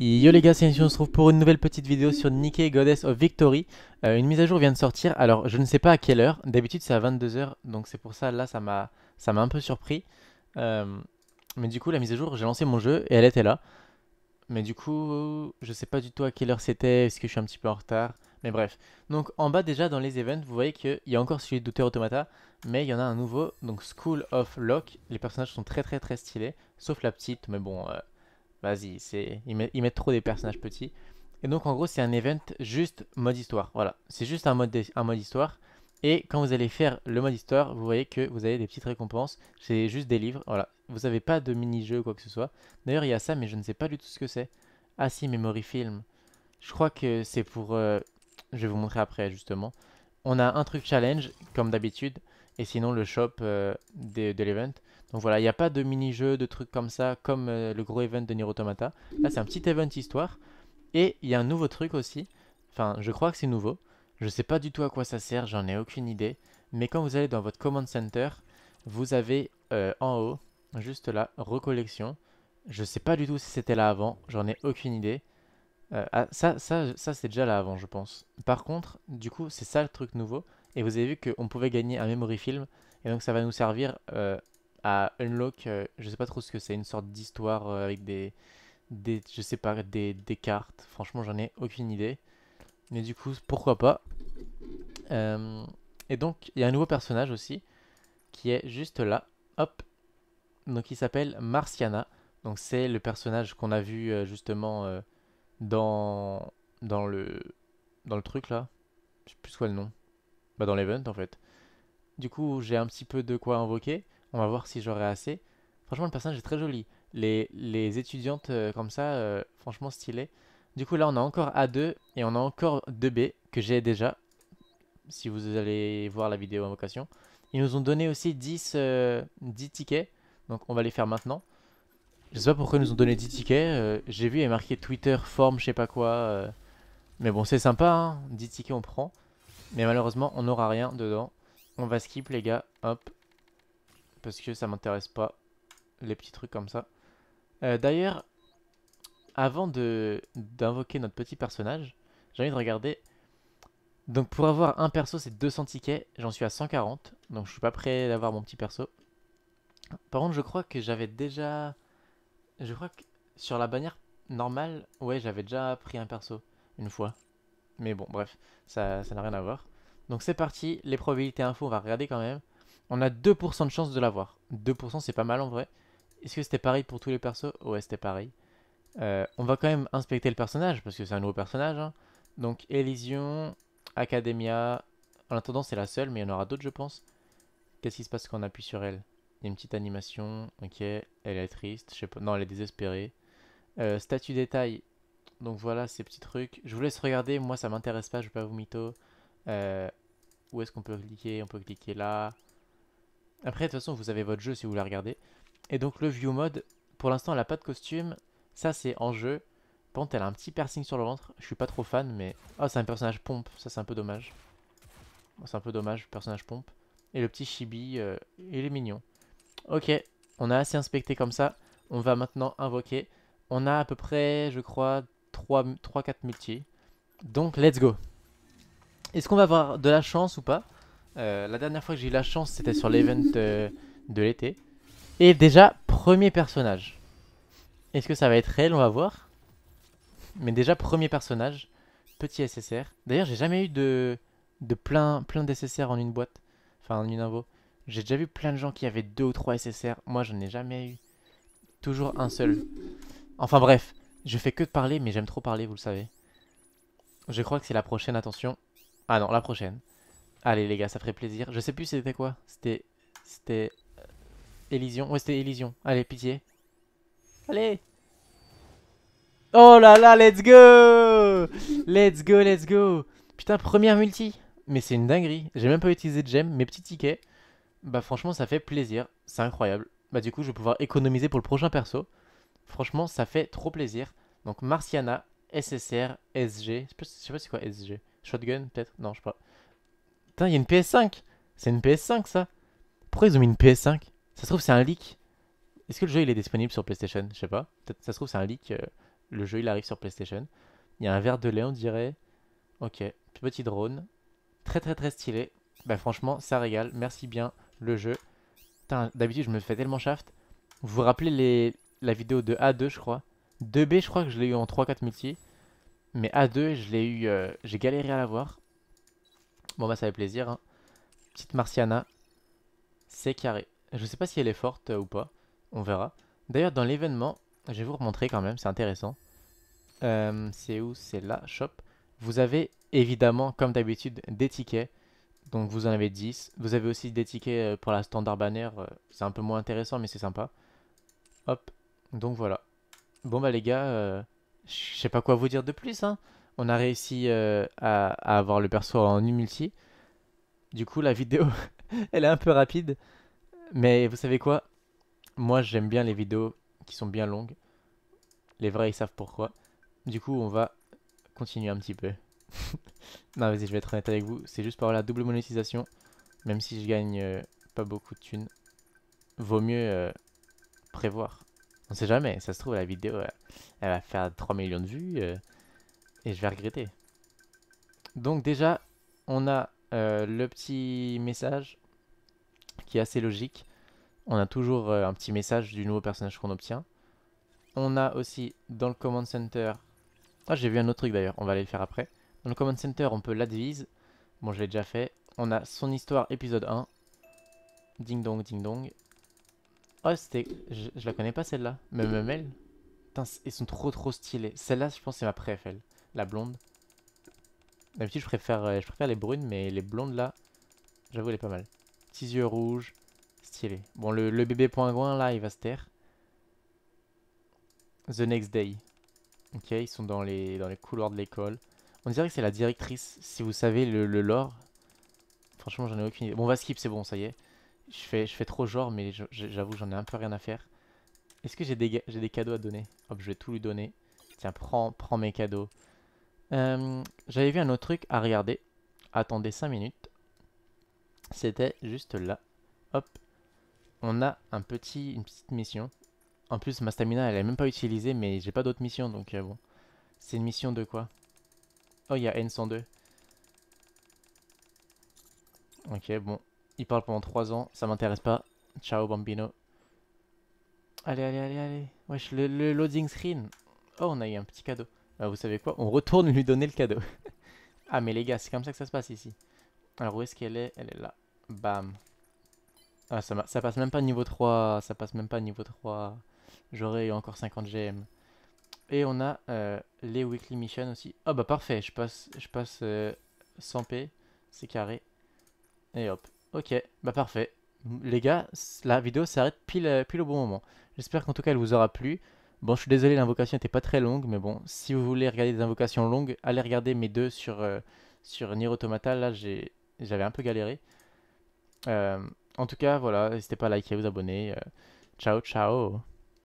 Yo les gars, c'est ici, on se retrouve pour une nouvelle petite vidéo sur Nikkei Goddess of Victory. Euh, une mise à jour vient de sortir, alors je ne sais pas à quelle heure, d'habitude c'est à 22h, donc c'est pour ça là ça m'a un peu surpris. Euh, mais du coup la mise à jour, j'ai lancé mon jeu et elle était là. Mais du coup, je sais pas du tout à quelle heure c'était, est-ce que je suis un petit peu en retard, mais bref. Donc en bas déjà dans les events, vous voyez qu'il y a encore celui de Automata, mais il y en a un nouveau, donc School of Lock. Les personnages sont très très très stylés, sauf la petite, mais bon... Euh, Vas-y, c'est ils, met... mettent trop des personnages petits. Et donc en gros c'est un event juste mode histoire. Voilà, c'est juste un mode, un mode histoire. Et quand vous allez faire le mode histoire, vous voyez que vous avez des petites récompenses. C'est juste des livres, voilà. Vous n'avez pas de mini-jeu ou quoi que ce soit. D'ailleurs il y a ça mais je ne sais pas du tout ce que c'est. Ah si, Memory Film. Je crois que c'est pour... Euh, je vais vous montrer après justement. On a un truc challenge comme d'habitude. Et sinon le shop euh, de, de l'event. Donc voilà, il n'y a pas de mini-jeu, de trucs comme ça, comme euh, le gros event de Nier Automata. Là, c'est un petit event histoire. Et il y a un nouveau truc aussi. Enfin, je crois que c'est nouveau. Je ne sais pas du tout à quoi ça sert, j'en ai aucune idée. Mais quand vous allez dans votre Command Center, vous avez euh, en haut, juste là, recollection. Je ne sais pas du tout si c'était là avant, j'en ai aucune idée. Euh, ah, ça, ça, ça c'est déjà là avant, je pense. Par contre, du coup, c'est ça le truc nouveau. Et vous avez vu qu'on pouvait gagner un memory film. Et donc ça va nous servir à Unlock, euh, je sais pas trop ce que c'est, une sorte d'histoire euh, avec des, je sais pas, des, cartes. Franchement, j'en ai aucune idée. Mais du coup, pourquoi pas. Euh, et donc, il y a un nouveau personnage aussi, qui est juste là. Hop. Donc, il s'appelle Marciana. Donc, c'est le personnage qu'on a vu justement dans, dans, le, dans le truc là. Je sais plus quoi le nom. Bah, dans l'event en fait. Du coup, j'ai un petit peu de quoi invoquer. On va voir si j'aurai assez. Franchement, le personnage est très joli. Les, les étudiantes euh, comme ça, euh, franchement stylé. Du coup, là, on a encore A2 et on a encore 2B que j'ai déjà. Si vous allez voir la vidéo vocation. Ils nous ont donné aussi 10, 10 euh, tickets. Donc, on va les faire maintenant. Je sais pas pourquoi ils nous ont donné 10 tickets. j'ai vu, il y marqué Twitter, forme, je sais pas quoi. Mais bon, c'est sympa. 10 hein. tickets, on prend. Mais malheureusement, on n'aura rien dedans. On va skip, les gars. Hop, parce que ça m'intéresse pas, les petits trucs comme ça. Euh, d'ailleurs, avant d'invoquer notre petit personnage, j'ai envie de regarder. Donc pour avoir un perso, c'est 200 tickets. J'en suis à 140, donc je suis pas prêt d'avoir mon petit perso. Par contre, je crois que j'avais déjà... Je crois que sur la bannière normale, ouais, j'avais déjà pris un perso, une fois. Mais bon, bref, ça n'a rien à voir. Donc c'est parti, les probabilités info, on va regarder quand même. On a 2% de chance de l'avoir. 2% c'est pas mal en vrai. Est-ce que c'était pareil pour tous les persos Ouais, c'était pareil. Euh, on va quand même inspecter le personnage, parce que c'est un nouveau personnage. Hein. Donc Elysion, Academia... En attendant, c'est la seule, mais il y en aura d'autres, je pense. Qu'est-ce qui se passe quand on appuie sur elle Il y a une petite animation. Ok, elle est triste. Je sais pas... Non, elle est désespérée. Euh, statut détail. Donc voilà, ces petits trucs. Je vous laisse regarder. Moi, ça m'intéresse pas, je vais pas vous mytho. Euh, où est-ce qu'on peut cliquer On peut cliquer là. Après, de toute façon, vous avez votre jeu si vous la regardez. Et donc, le view mode, pour l'instant, elle n'a pas de costume. Ça, c'est en jeu. Pente elle a un petit piercing sur le ventre. Je suis pas trop fan, mais... Oh, c'est un personnage pompe. Ça, c'est un peu dommage. C'est un peu dommage, personnage pompe. Et le petit chibi, euh, il est mignon. Ok, on a assez inspecté comme ça. On va maintenant invoquer. On a à peu près, je crois, 3-4 multi Donc, let's go. Est-ce qu'on va avoir de la chance ou pas euh, la dernière fois que j'ai eu la chance, c'était sur l'event euh, de l'été. Et déjà, premier personnage. Est-ce que ça va être réel On va voir. Mais déjà, premier personnage. Petit SSR. D'ailleurs, j'ai jamais eu de, de plein, plein d'SSR en une boîte. Enfin, en une invo. J'ai déjà vu plein de gens qui avaient deux ou trois SSR. Moi, je ai jamais eu. Toujours un seul. Enfin bref, je fais que de parler, mais j'aime trop parler, vous le savez. Je crois que c'est la prochaine, attention. Ah non, la prochaine. Allez les gars, ça ferait plaisir. Je sais plus c'était quoi. C'était... C'était... Élision. Euh, ouais, c'était Élision. Allez, pitié. Allez Oh là là, let's go Let's go, let's go Putain, première multi Mais c'est une dinguerie. J'ai même pas utilisé de gemmes, Mes petits tickets. Bah franchement, ça fait plaisir. C'est incroyable. Bah du coup, je vais pouvoir économiser pour le prochain perso. Franchement, ça fait trop plaisir. Donc Marciana, SSR, SG. Je sais pas, c'est quoi SG. Shotgun, peut-être Non, je sais pas. Putain, il y a une PS5 C'est une PS5 ça Pourquoi ils ont mis une PS5 Ça se trouve, c'est un leak. Est-ce que le jeu il est disponible sur PlayStation Je sais pas. ça se trouve, c'est un leak. Euh, le jeu il arrive sur PlayStation. Il y a un verre de lait, on dirait. Ok. Petit drone. Très très très stylé. Bah franchement, ça régale. Merci bien le jeu. D'habitude, je me fais tellement shaft. Vous vous rappelez les... la vidéo de A2, je crois 2B, je crois que je l'ai eu en 3-4 multi. Mais A2, je l'ai eu. Euh, j'ai galéré à l'avoir. Bon bah ça fait plaisir. Hein. Petite Marciana, C'est carré. Je sais pas si elle est forte euh, ou pas. On verra. D'ailleurs dans l'événement, je vais vous remontrer quand même, c'est intéressant. Euh, c'est où C'est là, shop. Vous avez évidemment, comme d'habitude, des tickets. Donc vous en avez 10. Vous avez aussi des tickets euh, pour la standard banner. C'est un peu moins intéressant mais c'est sympa. Hop. Donc voilà. Bon bah les gars, je sais pas quoi vous dire de plus. Hein on a réussi euh, à, avoir le perso en multi. Du coup, la vidéo, elle est un peu rapide. Mais vous savez quoi Moi, j'aime bien les vidéos qui sont bien longues. Les vrais, ils savent pourquoi. Du coup, on va continuer un petit peu. non, vas-y, je vais être honnête avec vous. C'est juste pour la double monétisation. Même si je gagne euh, pas beaucoup de thunes, vaut mieux euh, prévoir. On sait jamais, ça se trouve, la vidéo, elle va faire 3 millions de vues. Et je vais regretter. Donc déjà, on a euh, le petit message qui est assez logique. On a toujours euh, un petit message du nouveau personnage qu'on obtient. On a aussi dans le command center... Ah, j'ai vu un autre truc d'ailleurs, on va aller le faire après. Dans le command center, on peut l'advise. Bon, je l'ai déjà fait. On a son histoire épisode 1. Ding dong, ding dong. Oh, c'était... Je, la connais pas celle-là. Même elle. Putain, ils sont trop trop stylés. Celle-là, je pense, c'est ma préférée. La blonde. D'habitude, je préfère, euh, je préfère les brunes, mais les blondes, là, j'avoue, elle est pas mal. Petits yeux rouges, stylé. Bon, le, bébé pingouin, là, il va se taire. The Next Day. Ok, ils sont dans les, dans les couloirs de l'école. On dirait que c'est la directrice. Si vous savez le, le lore, franchement, j'en ai aucune idée. Bon, on va skip, c'est bon, ça y est. Je fais, je fais trop genre, mais j'avoue, j'en ai un peu rien à faire. Est-ce que j'ai des, des cadeaux à donner Hop, je vais tout lui donner. Tiens, prends, prends mes cadeaux. Euh, j'avais vu un autre truc à regarder. Attendez 5 minutes. C'était juste là. Hop. On a un petit, une petite mission. En plus, ma stamina, elle est même pas utilisée, mais j'ai pas d'autres missions, donc euh, bon. C'est une mission de quoi Oh, il y a N102. Ok, bon. Il parle pendant 3 ans, ça m'intéresse pas. Ciao, bambino. Allez, allez, allez, allez. Wesh, le loading screen. Oh, on a eu un petit cadeau. Ah, vous savez quoi On retourne lui donner le cadeau. ah mais les gars, c'est comme ça que ça se passe ici. Alors où est-ce qu'elle est, elle, est là. Bam. Ah ça, ça passe même pas niveau 3. Ça passe même pas niveau 3. J'aurais eu encore 50 GM. Et on a euh, les weekly missions aussi. Ah oh, bah parfait, je passe, je passe 100 euh, P. C'est carré. Et hop. Ok, bah parfait. Les gars, la vidéo s'arrête euh, pile au bon moment. J'espère qu'en tout cas elle vous aura plu. Bon, je suis désolé, l'invocation n'était pas très longue, mais bon, si vous voulez regarder des invocations longues, allez regarder mes deux sur, euh, sur Automata. Là, j'avais un peu galéré. Euh, en tout cas, voilà, n'hésitez pas à liker, vous abonner. Euh. ciao, ciao